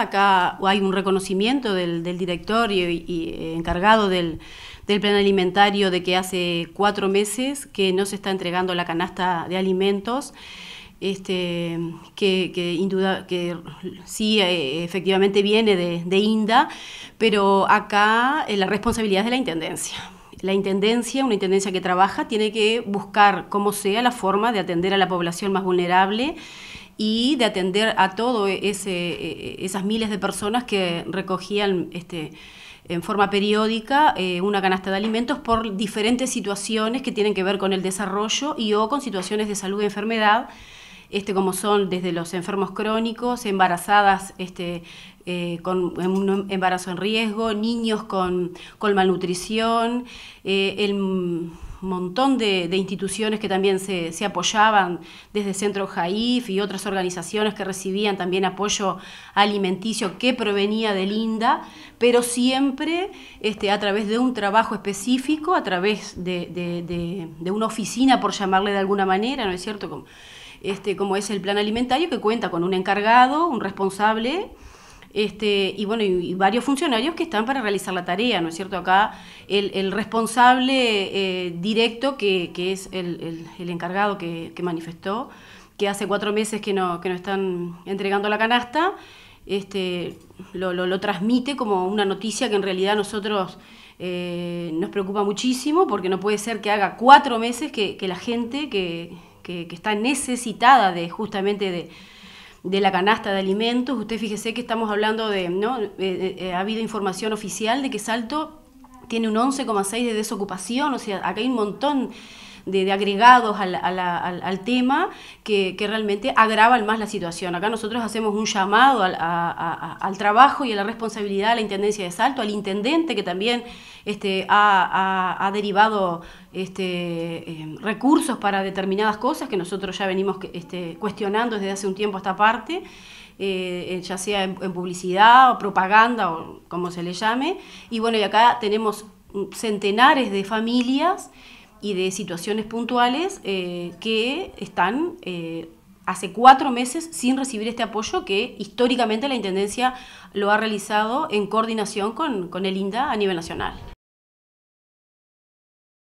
Acá hay un reconocimiento del, del director y, eh, encargado del, plan alimentario de que hace cuatro meses que no se está entregando la canasta de alimentos, este, que, que, sí, eh, efectivamente viene de, de INDA, pero acá eh, la responsabilidad es de la Intendencia la Intendencia, una Intendencia que trabaja, tiene que buscar como sea la forma de atender a la población más vulnerable y de atender a todo eh, esas miles de personas que recogían este, en forma periódica eh, una canasta de alimentos por diferentes situaciones que tienen que ver con el desarrollo y o con situaciones de salud y enfermedad este, como son desde los enfermos crónicos, embarazadas este, eh, con un embarazo en riesgo, niños con, malnutrición, eh, el montón de, instituciones que también se, apoyaban desde Centro Jaif y otras organizaciones que recibían también apoyo alimenticio que provenía de LINDA, pero siempre este, a través de un trabajo específico, a través de, de una oficina, por llamarle de alguna manera, ¿no es cierto? Como, este, como es el plan alimentario, que cuenta con un encargado, un responsable. Este, y bueno, y, varios funcionarios que están para realizar la tarea, ¿no es cierto? Acá el, responsable eh, directo, que, es el, encargado que, manifestó, que hace cuatro meses que no, están entregando la canasta, este, lo, transmite como una noticia que en realidad nosotros eh, nos preocupa muchísimo, porque no puede ser que haga cuatro meses que la gente que que, está necesitada de justamente de, la canasta de alimentos. Usted fíjese que estamos hablando de, ¿no? Eh, eh, eh, ha habido información oficial de que Salto tiene un 11,6 de desocupación, o sea, acá hay un montón de, agregados al, tema que, realmente agravan más la situación. Acá nosotros hacemos un llamado al, trabajo y a la responsabilidad de la Intendencia de Salto, al intendente que también este, ha, derivado este, em, recursos para determinadas cosas que nosotros ya venimos este, cuestionando desde hace un tiempo a esta parte. Eh, eh, ya sea en, publicidad o propaganda o como se le llame. Y bueno, y acá tenemos mm, centenares de familias y de situaciones puntuales eh, que están eh, hace cuatro meses sin recibir este apoyo que históricamente la Intendencia lo ha realizado en coordinación con, con el INDA a nivel nacional.